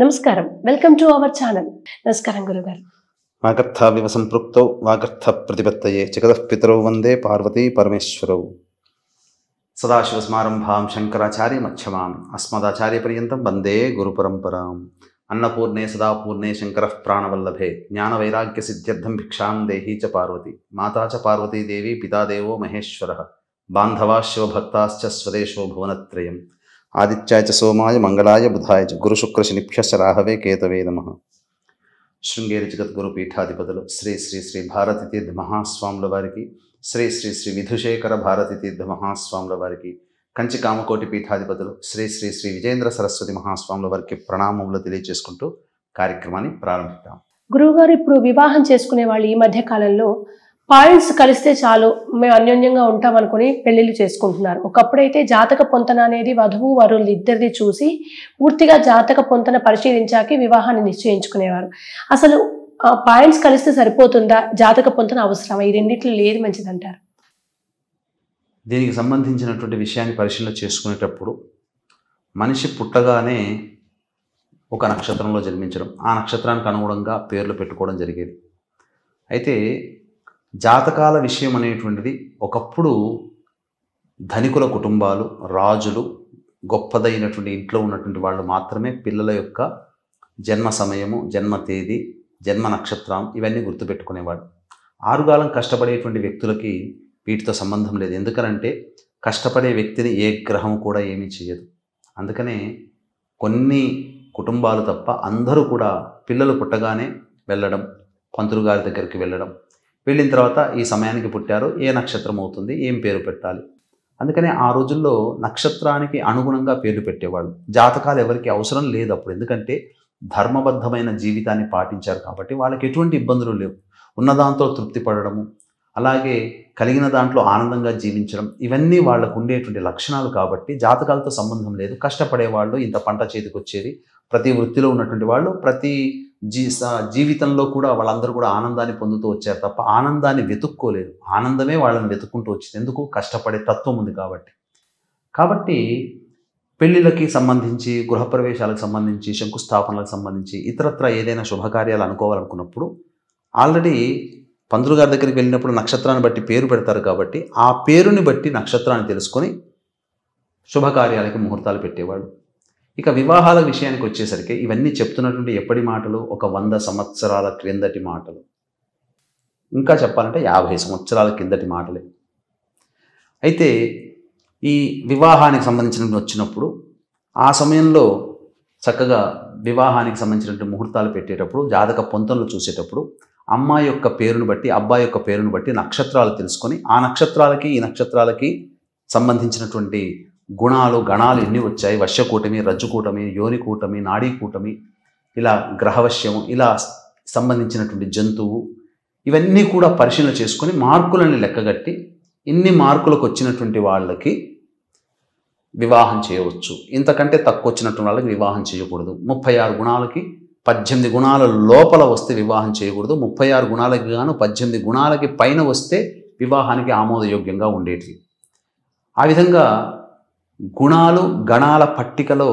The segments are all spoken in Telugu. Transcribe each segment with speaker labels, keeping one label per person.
Speaker 1: నమస్కారం వెల్కమ్ టు అవర్ ఛానల్ నమస్కారం గురుగారు వాగర్థావివ సంపృక్తౌ వాగర్థ ప్రతిపత్తయే జగదపితరౌ వందే పార్వతీ పరమేశ్వరౌ సదాశివస్మారంభాం శంకరాచార్యమధ్యమాం అస్మదాచార్యపర్యంతం వందే గురు పరంపరాం అన్నపూర్ణే సదాపూర్ణే శంకర ప్రాణవల్లభే జ్ఞానవైరాగ్య సిద్ధ్యర్థం భిక్షాం దేహీ చ పార్వతి మాతా చ పార్వతీదేవి పితాదేవో మహేశ్వర బాంధవా శివభక్తాశ్చ స్వదేశో భువనత్రయం ఆదిత్యాయ సోమాయ మంగళాయ బుధాయ గురు శుక్ర శనిభ్యశ్చ రాహవే కేతవే నమ శృంగేరి జగద్గురు పీఠాధిపతులు శ్రీ శ్రీ శ్రీ భారతి తీర్థ మహాస్వాముల వారికి శ్రీ శ్రీ శ్రీ విధుశేఖర భారతి మహాస్వాముల వారికి కంచి కామకోటి పీఠాధిపతులు శ్రీ శ్రీ శ్రీ విజేంద్ర సరస్వతి మహాస్వాముల వారికి ప్రణామములు తెలియజేసుకుంటూ కార్యక్రమాన్ని ప్రారంభిద్దాం గురువుగారు ఇప్పుడు వివాహం చేసుకునే వాళ్ళు ఈ మధ్య కాలంలో పాయింట్స్ కలిస్తే చాలు మేము అన్యోన్యంగా ఉంటాం అనుకుని పెళ్లిళ్ళు చేసుకుంటున్నారు ఒకప్పుడైతే జాతక పొంతన అనేది వధువు వరులు ఇద్దరిది చూసి పూర్తిగా జాతక పొంతన పరిశీలించాకే వివాహాన్ని నిశ్చయించుకునేవారు అసలు పాయింట్స్ కలిస్తే సరిపోతుందా జాతక పొంతన అవసరమా ఈ రెండింటిలో మంచిది మంచిదంటారు దీనికి సంబంధించినటువంటి విషయాన్ని పరిశీలన చేసుకునేటప్పుడు మనిషి పుట్టగానే ఒక నక్షత్రంలో జన్మించడం ఆ నక్షత్రానికి అనుగుణంగా పేర్లు పెట్టుకోవడం జరిగేది అయితే జాతకాల విషయం అనేటువంటిది ఒకప్పుడు ధనికుల కుటుంబాలు రాజులు గొప్పదైనటువంటి ఇంట్లో ఉన్నటువంటి వాళ్ళు మాత్రమే పిల్లల యొక్క జన్మ సమయము జన్మ తేదీ జన్మ నక్షత్రం ఇవన్నీ గుర్తుపెట్టుకునేవాడు ఆరుగాలం కష్టపడేటువంటి వ్యక్తులకి వీటితో సంబంధం లేదు ఎందుకనంటే కష్టపడే వ్యక్తిని ఏ గ్రహం కూడా ఏమీ చేయదు అందుకనే కొన్ని కుటుంబాలు తప్ప అందరూ కూడా పిల్లలు పుట్టగానే వెళ్ళడం పంతులు గారి దగ్గరికి వెళ్ళడం వెళ్ళిన తర్వాత ఈ సమయానికి పుట్టారు ఏ నక్షత్రం అవుతుంది ఏం పేరు పెట్టాలి అందుకనే ఆ రోజుల్లో నక్షత్రానికి అనుగుణంగా పేర్లు పెట్టేవాళ్ళు జాతకాలు ఎవరికి అవసరం లేదు అప్పుడు ఎందుకంటే ధర్మబద్ధమైన జీవితాన్ని పాటించారు కాబట్టి వాళ్ళకి ఎటువంటి ఇబ్బందులు లేవు ఉన్న దాంతో తృప్తి పడడము అలాగే కలిగిన దాంట్లో ఆనందంగా జీవించడం ఇవన్నీ వాళ్ళకు ఉండేటువంటి లక్షణాలు కాబట్టి జాతకాలతో సంబంధం లేదు కష్టపడే వాళ్ళు ఇంత పంట చేతికి వచ్చేది ప్రతి వృత్తిలో ఉన్నటువంటి వాళ్ళు ప్రతి జీ జీవితంలో కూడా వాళ్ళందరూ కూడా ఆనందాన్ని పొందుతూ వచ్చారు తప్ప ఆనందాన్ని వెతుక్కోలేదు ఆనందమే వాళ్ళని వెతుక్కుంటూ వచ్చింది ఎందుకు కష్టపడే తత్వం ఉంది కాబట్టి కాబట్టి పెళ్ళిళ్ళకి సంబంధించి గృహప్రవేశాలకు సంబంధించి శంకుస్థాపనలకు సంబంధించి ఇతరత్ర ఏదైనా శుభకార్యాలు అనుకోవాలనుకున్నప్పుడు ఆల్రెడీ పంతులు గారి దగ్గరికి వెళ్ళినప్పుడు నక్షత్రాన్ని బట్టి పేరు పెడతారు కాబట్టి ఆ పేరుని బట్టి నక్షత్రాన్ని తెలుసుకొని శుభకార్యాలకి ముహూర్తాలు పెట్టేవాళ్ళు ఇక వివాహాల విషయానికి వచ్చేసరికి ఇవన్నీ చెప్తున్నటువంటి ఎప్పటి మాటలు ఒక వంద సంవత్సరాల క్రిందటి మాటలు ఇంకా చెప్పాలంటే యాభై సంవత్సరాల కిందటి మాటలే అయితే ఈ వివాహానికి సంబంధించిన వచ్చినప్పుడు ఆ సమయంలో చక్కగా వివాహానికి సంబంధించినటువంటి ముహూర్తాలు పెట్టేటప్పుడు జాతక పొంతనలు చూసేటప్పుడు అమ్మాయి యొక్క పేరును బట్టి అబ్బాయి యొక్క పేరును బట్టి నక్షత్రాలు తెలుసుకొని ఆ నక్షత్రాలకి ఈ నక్షత్రాలకి సంబంధించినటువంటి గుణాలు గణాలు ఎన్ని వచ్చాయి వశ్యకూటమి రజ్జుకూటమి యోనికూటమి నాడీకూటమి ఇలా గ్రహవశ్యం ఇలా సంబంధించినటువంటి జంతువు ఇవన్నీ కూడా పరిశీలన చేసుకొని మార్కులని లెక్కగట్టి ఇన్ని మార్కులకు వచ్చినటువంటి వాళ్ళకి వివాహం చేయవచ్చు ఇంతకంటే తక్కువ వచ్చినటువంటి వాళ్ళకి వివాహం చేయకూడదు ముప్పై ఆరు గుణాలకి పద్దెనిమిది గుణాల లోపల వస్తే వివాహం చేయకూడదు ముప్పై ఆరు గుణాలకి గాను పద్దెనిమిది గుణాలకి పైన వస్తే వివాహానికి ఆమోదయోగ్యంగా ఉండేటివి ఆ విధంగా గుణాలు గణాల పట్టికలో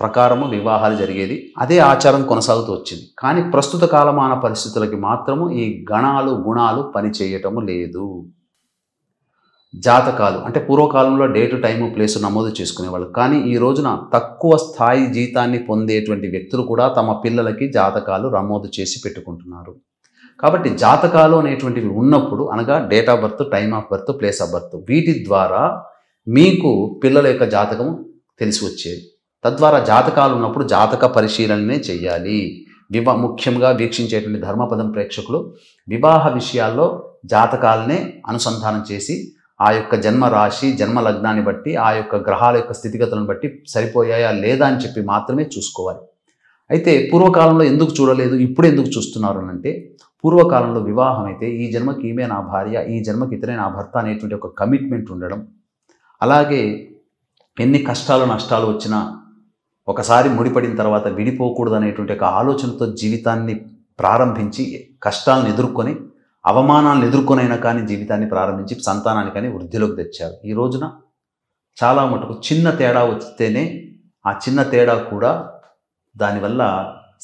Speaker 1: ప్రకారము వివాహాలు జరిగేది అదే ఆచారం కొనసాగుతూ వచ్చింది కానీ ప్రస్తుత కాలమాన పరిస్థితులకి మాత్రము ఈ గణాలు గుణాలు పనిచేయటము లేదు జాతకాలు అంటే పూర్వకాలంలో డేటు టైము ప్లేసు నమోదు చేసుకునేవాళ్ళు కానీ ఈ రోజున తక్కువ స్థాయి జీతాన్ని పొందేటువంటి వ్యక్తులు కూడా తమ పిల్లలకి జాతకాలు నమోదు చేసి పెట్టుకుంటున్నారు కాబట్టి జాతకాలు అనేటువంటివి ఉన్నప్పుడు అనగా date of birth time of birth place of birth వీటి ద్వారా మీకు పిల్లల యొక్క జాతకం తెలిసి వచ్చేది తద్వారా జాతకాలు ఉన్నప్పుడు జాతక పరిశీలననే చేయాలి వివా ముఖ్యంగా వీక్షించేటువంటి ధర్మపదం ప్రేక్షకులు వివాహ విషయాల్లో జాతకాలనే అనుసంధానం చేసి ఆ యొక్క జన్మ రాశి జన్మ లగ్నాన్ని బట్టి ఆ యొక్క గ్రహాల యొక్క స్థితిగతులను బట్టి సరిపోయాయా లేదా అని చెప్పి మాత్రమే చూసుకోవాలి అయితే పూర్వకాలంలో ఎందుకు చూడలేదు ఇప్పుడు ఎందుకు చూస్తున్నారు అంటే పూర్వకాలంలో వివాహం అయితే ఈ జన్మకి ఈమె నా భార్య ఈ జన్మకి ఇతరే నా భర్త అనేటువంటి ఒక కమిట్మెంట్ ఉండడం అలాగే ఎన్ని కష్టాలు నష్టాలు వచ్చినా ఒకసారి ముడిపడిన తర్వాత విడిపోకూడదు అనేటువంటి ఒక ఆలోచనతో జీవితాన్ని ప్రారంభించి కష్టాలను ఎదుర్కొని అవమానాలను ఎదుర్కొనైనా కానీ జీవితాన్ని ప్రారంభించి సంతానాన్ని కానీ వృద్ధిలోకి తెచ్చారు ఈ రోజున చాలా మటుకు చిన్న తేడా వస్తేనే ఆ చిన్న తేడా కూడా దానివల్ల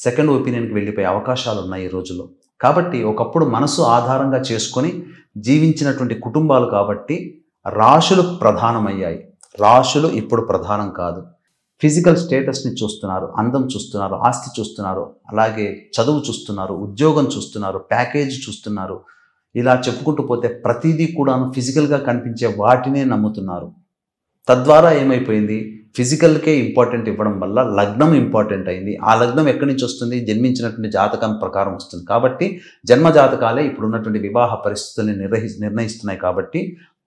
Speaker 1: సెకండ్ ఒపీనియన్కి వెళ్ళిపోయే అవకాశాలు ఉన్నాయి ఈ రోజుల్లో కాబట్టి ఒకప్పుడు మనసు ఆధారంగా చేసుకొని జీవించినటువంటి కుటుంబాలు కాబట్టి రాశులు ప్రధానమయ్యాయి రాశులు ఇప్పుడు ప్రధానం కాదు ఫిజికల్ స్టేటస్ని చూస్తున్నారు అందం చూస్తున్నారు ఆస్తి చూస్తున్నారు అలాగే చదువు చూస్తున్నారు ఉద్యోగం చూస్తున్నారు ప్యాకేజ్ చూస్తున్నారు ఇలా చెప్పుకుంటూ పోతే ప్రతిదీ కూడాను ఫిజికల్గా కనిపించే వాటినే నమ్ముతున్నారు తద్వారా ఏమైపోయింది ఫిజికల్కే ఇంపార్టెంట్ ఇవ్వడం వల్ల లగ్నం ఇంపార్టెంట్ అయింది ఆ లగ్నం ఎక్కడి నుంచి వస్తుంది జన్మించినటువంటి జాతకం ప్రకారం వస్తుంది కాబట్టి జన్మ జాతకాలే ఇప్పుడు ఉన్నటువంటి వివాహ పరిస్థితుల్ని నిర్వహి నిర్ణయిస్తున్నాయి కాబట్టి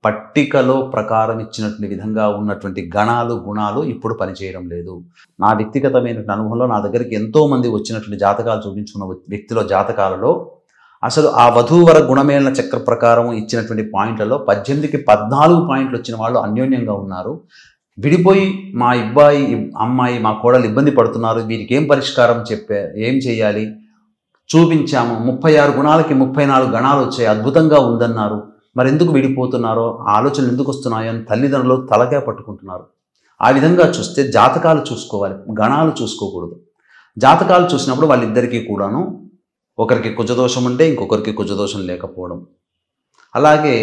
Speaker 1: పట్టికలో ప్రకారం ఇచ్చినటువంటి విధంగా ఉన్నటువంటి గణాలు గుణాలు ఇప్పుడు పనిచేయడం లేదు నా వ్యక్తిగతమైన అనుభవంలో నా దగ్గరికి ఎంతోమంది వచ్చినటువంటి జాతకాలు చూపించుకున్న వ్యక్తిలో జాతకాలలో అసలు ఆ వధూవర గుణమేళన చక్ర ప్రకారం ఇచ్చినటువంటి పాయింట్లలో పద్దెనిమిదికి పద్నాలుగు పాయింట్లు వచ్చిన వాళ్ళు అన్యోన్యంగా ఉన్నారు విడిపోయి మా ఇబ్బాయి అమ్మాయి మా కోడలు ఇబ్బంది పడుతున్నారు వీరికి ఏం పరిష్కారం చెప్పే ఏం చేయాలి చూపించాము ముప్పై ఆరు గుణాలకి ముప్పై నాలుగు గణాలు వచ్చాయి అద్భుతంగా ఉందన్నారు మరి ఎందుకు విడిపోతున్నారో ఆలోచనలు ఎందుకు వస్తున్నాయో అని తల్లిదండ్రులు తలకే పట్టుకుంటున్నారు ఆ విధంగా చూస్తే జాతకాలు చూసుకోవాలి గణాలు చూసుకోకూడదు జాతకాలు చూసినప్పుడు వాళ్ళిద్దరికీ కూడాను ఒకరికి కుజదోషం ఉంటే ఇంకొకరికి కుజదోషం లేకపోవడం అలాగే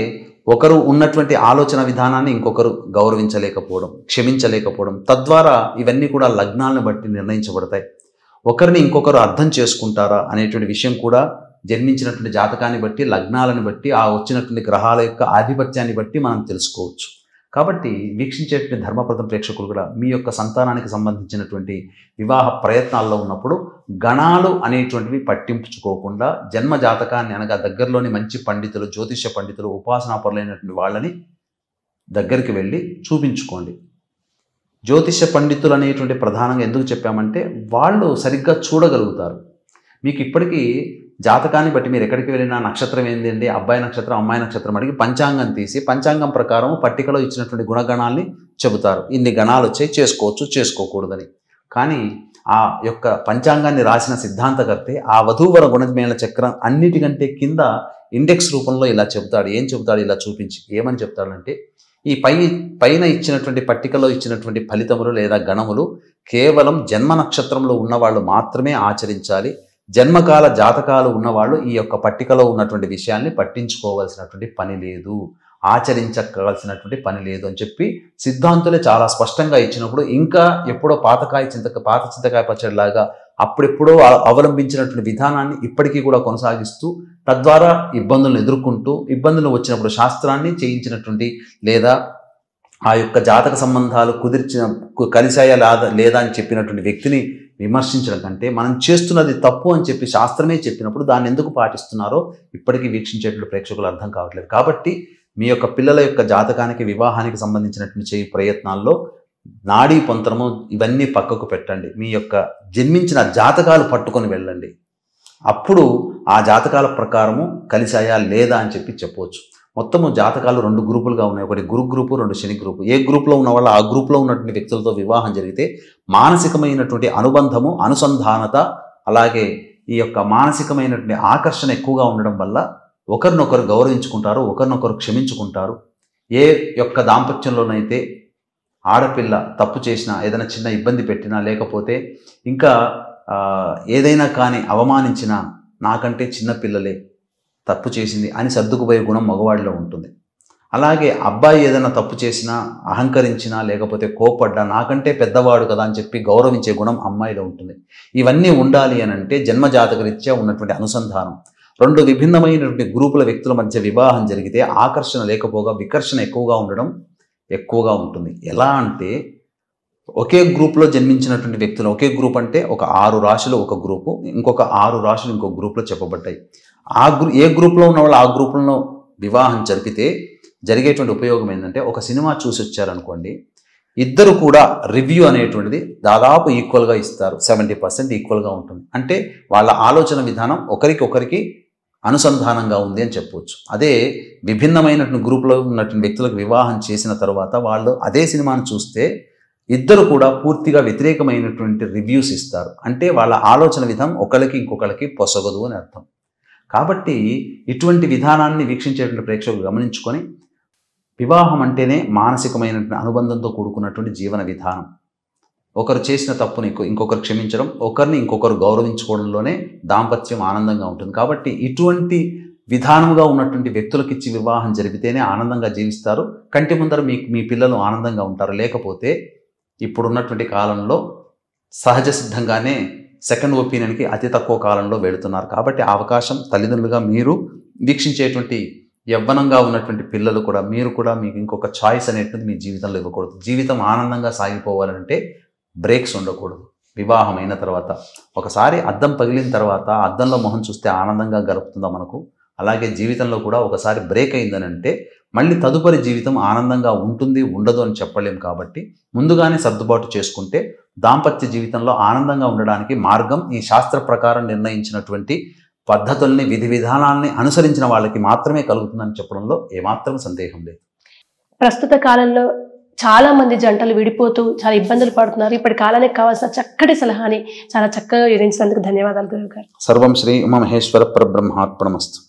Speaker 1: ఒకరు ఉన్నటువంటి ఆలోచన విధానాన్ని ఇంకొకరు గౌరవించలేకపోవడం క్షమించలేకపోవడం తద్వారా ఇవన్నీ కూడా లగ్నాలను బట్టి నిర్ణయించబడతాయి ఒకరిని ఇంకొకరు అర్థం చేసుకుంటారా అనేటువంటి విషయం కూడా జన్మించినటువంటి జాతకాన్ని బట్టి లగ్నాలను బట్టి ఆ వచ్చినటువంటి గ్రహాల యొక్క ఆధిపత్యాన్ని బట్టి మనం తెలుసుకోవచ్చు కాబట్టి వీక్షించేటువంటి ధర్మప్రదం ప్రేక్షకులు కూడా మీ యొక్క సంతానానికి సంబంధించినటువంటి వివాహ ప్రయత్నాల్లో ఉన్నప్పుడు గణాలు అనేటువంటివి పట్టించుకోకుండా జన్మ జాతకాన్ని అనగా దగ్గరలోని మంచి పండితులు జ్యోతిష్య పండితులు ఉపాసనా పరులైనటువంటి వాళ్ళని దగ్గరికి వెళ్ళి చూపించుకోండి జ్యోతిష పండితులు అనేటువంటి ప్రధానంగా ఎందుకు చెప్పామంటే వాళ్ళు సరిగ్గా చూడగలుగుతారు మీకు ఇప్పటికీ జాతకాన్ని బట్టి మీరు ఎక్కడికి వెళ్ళినా నక్షత్రం ఏంటండి అబ్బాయి నక్షత్రం అమ్మాయి నక్షత్రం అడిగి పంచాంగం తీసి పంచాంగం ప్రకారం పట్టికలో ఇచ్చినటువంటి గుణగణాల్ని చెబుతారు ఇన్ని గణాలు వచ్చాయి చేసుకోవచ్చు చేసుకోకూడదని కానీ ఆ యొక్క పంచాంగాన్ని రాసిన సిద్ధాంతకర్తే ఆ వధూవర గుణమైన చక్రం అన్నిటికంటే కింద ఇండెక్స్ రూపంలో ఇలా చెబుతాడు ఏం చెబుతాడు ఇలా చూపించి ఏమని చెప్తాడంటే ఈ పై పైన ఇచ్చినటువంటి పట్టికలో ఇచ్చినటువంటి ఫలితములు లేదా గణములు కేవలం జన్మ నక్షత్రంలో ఉన్నవాళ్ళు మాత్రమే ఆచరించాలి జన్మకాల జాతకాలు ఉన్నవాళ్ళు ఈ యొక్క పట్టికలో ఉన్నటువంటి విషయాన్ని పట్టించుకోవాల్సినటువంటి పని లేదు ఆచరించవలసినటువంటి పని లేదు అని చెప్పి సిద్ధాంతులే చాలా స్పష్టంగా ఇచ్చినప్పుడు ఇంకా ఎప్పుడో పాతకాయ చింతక పాత చింతకాయ పచ్చడిలాగా అప్పుడెప్పుడో అవలంబించినటువంటి విధానాన్ని ఇప్పటికీ కూడా కొనసాగిస్తూ తద్వారా ఇబ్బందులను ఎదుర్కొంటూ ఇబ్బందులు వచ్చినప్పుడు శాస్త్రాన్ని చేయించినటువంటి లేదా ఆ యొక్క జాతక సంబంధాలు కుదిర్చిన కలిశాయా లేదా అని చెప్పినటువంటి వ్యక్తిని విమర్శించడం కంటే మనం చేస్తున్నది తప్పు అని చెప్పి శాస్త్రమే చెప్పినప్పుడు దాన్ని ఎందుకు పాటిస్తున్నారో ఇప్పటికీ వీక్షించేట్లు ప్రేక్షకులు అర్థం కావట్లేదు కాబట్టి మీ యొక్క పిల్లల యొక్క జాతకానికి వివాహానికి సంబంధించినటువంటి ప్రయత్నాల్లో నాడీ పొంతనము ఇవన్నీ పక్కకు పెట్టండి మీ యొక్క జన్మించిన జాతకాలు పట్టుకొని వెళ్ళండి అప్పుడు ఆ జాతకాల ప్రకారము కలిసాయా లేదా అని చెప్పి చెప్పవచ్చు మొత్తము జాతకాలు రెండు గ్రూపులుగా ఉన్నాయి ఒకటి గురు గ్రూపు రెండు శని గ్రూపు ఏ గ్రూప్లో ఉన్న వాళ్ళు ఆ గ్రూప్లో ఉన్నటువంటి వ్యక్తులతో వివాహం జరిగితే మానసికమైనటువంటి అనుబంధము అనుసంధానత అలాగే ఈ యొక్క మానసికమైనటువంటి ఆకర్షణ ఎక్కువగా ఉండడం వల్ల ఒకరినొకరు గౌరవించుకుంటారు ఒకరినొకరు క్షమించుకుంటారు ఏ యొక్క దాంపత్యంలోనైతే ఆడపిల్ల తప్పు చేసినా ఏదైనా చిన్న ఇబ్బంది పెట్టినా లేకపోతే ఇంకా ఏదైనా కానీ అవమానించినా నాకంటే చిన్నపిల్లలే తప్పు చేసింది అని సర్దుకుపోయే గుణం మగవాడిలో ఉంటుంది అలాగే అబ్బాయి ఏదైనా తప్పు చేసినా అహంకరించినా లేకపోతే కోపడ్డా నాకంటే పెద్దవాడు కదా అని చెప్పి గౌరవించే గుణం అమ్మాయిలో ఉంటుంది ఇవన్నీ ఉండాలి అని అంటే జన్మజాతకరీత్యా ఉన్నటువంటి అనుసంధానం రెండు విభిన్నమైనటువంటి గ్రూపుల వ్యక్తుల మధ్య వివాహం జరిగితే ఆకర్షణ లేకపోగా వికర్షణ ఎక్కువగా ఉండడం ఎక్కువగా ఉంటుంది ఎలా అంటే ఒకే గ్రూప్లో జన్మించినటువంటి వ్యక్తులు ఒకే గ్రూప్ అంటే ఒక ఆరు రాశులు ఒక గ్రూపు ఇంకొక ఆరు రాశులు ఇంకొక గ్రూప్లో చెప్పబడ్డాయి ఆ గ్రూ ఏ గ్రూప్లో ఉన్న వాళ్ళు ఆ గ్రూప్లో వివాహం జరిపితే జరిగేటువంటి ఉపయోగం ఏంటంటే ఒక సినిమా చూసి వచ్చారనుకోండి ఇద్దరు కూడా రివ్యూ అనేటువంటిది దాదాపు ఈక్వల్గా ఇస్తారు సెవెంటీ పర్సెంట్ ఈక్వల్గా ఉంటుంది అంటే వాళ్ళ ఆలోచన విధానం ఒకరికి ఒకరికి అనుసంధానంగా ఉంది అని చెప్పవచ్చు అదే విభిన్నమైనటువంటి గ్రూప్లో ఉన్నటువంటి వ్యక్తులకు వివాహం చేసిన తర్వాత వాళ్ళు అదే సినిమాను చూస్తే ఇద్దరు కూడా పూర్తిగా వ్యతిరేకమైనటువంటి రివ్యూస్ ఇస్తారు అంటే వాళ్ళ ఆలోచన విధం ఒకరికి ఇంకొకరికి పొసగదు అని అర్థం కాబట్టి ఇటువంటి విధానాన్ని వీక్షించేటువంటి ప్రేక్షకులు గమనించుకొని వివాహం అంటేనే మానసికమైనటువంటి అనుబంధంతో కూడుకున్నటువంటి జీవన విధానం ఒకరు చేసిన తప్పుని ఇంకొకరు క్షమించడం ఒకరిని ఇంకొకరు గౌరవించుకోవడంలోనే దాంపత్యం ఆనందంగా ఉంటుంది కాబట్టి ఇటువంటి విధానంగా ఉన్నటువంటి వ్యక్తులకిచ్చి వివాహం జరిపితేనే ఆనందంగా జీవిస్తారు కంటి ముందర మీ మీ పిల్లలు ఆనందంగా ఉంటారు లేకపోతే ఇప్పుడున్నటువంటి కాలంలో సహజ సిద్ధంగానే సెకండ్ ఒపీనియన్కి అతి తక్కువ కాలంలో వెళుతున్నారు కాబట్టి అవకాశం తల్లిదండ్రులుగా మీరు వీక్షించేటువంటి యవ్వనంగా ఉన్నటువంటి పిల్లలు కూడా మీరు కూడా మీకు ఇంకొక చాయిస్ అనేటువంటిది మీ జీవితంలో ఇవ్వకూడదు జీవితం ఆనందంగా సాగిపోవాలంటే బ్రేక్స్ ఉండకూడదు వివాహం అయిన తర్వాత ఒకసారి అద్దం పగిలిన తర్వాత అద్దంలో మొహం చూస్తే ఆనందంగా గడుపుతుందా మనకు అలాగే జీవితంలో కూడా ఒకసారి బ్రేక్ అయిందనంటే మళ్ళీ తదుపరి జీవితం ఆనందంగా ఉంటుంది ఉండదు అని చెప్పలేం కాబట్టి ముందుగానే సర్దుబాటు చేసుకుంటే దాంపత్య జీవితంలో ఆనందంగా ఉండడానికి మార్గం ఈ శాస్త్ర ప్రకారం నిర్ణయించినటువంటి పద్ధతుల్ని విధి విధానాల్ని అనుసరించిన వాళ్ళకి మాత్రమే కలుగుతుందని చెప్పడంలో ఏమాత్రం సందేహం లేదు ప్రస్తుత కాలంలో చాలా మంది జంటలు విడిపోతూ చాలా ఇబ్బందులు పడుతున్నారు ఇప్పటి కాలానికి కావాల్సిన చక్కటి సలహాని చాలా చక్కగా వివరించినందుకు ధన్యవాదాలు గురువు గారు సర్వం శ్రీ మహేశ్వర పరబ్రహ్మార్పణమస్తు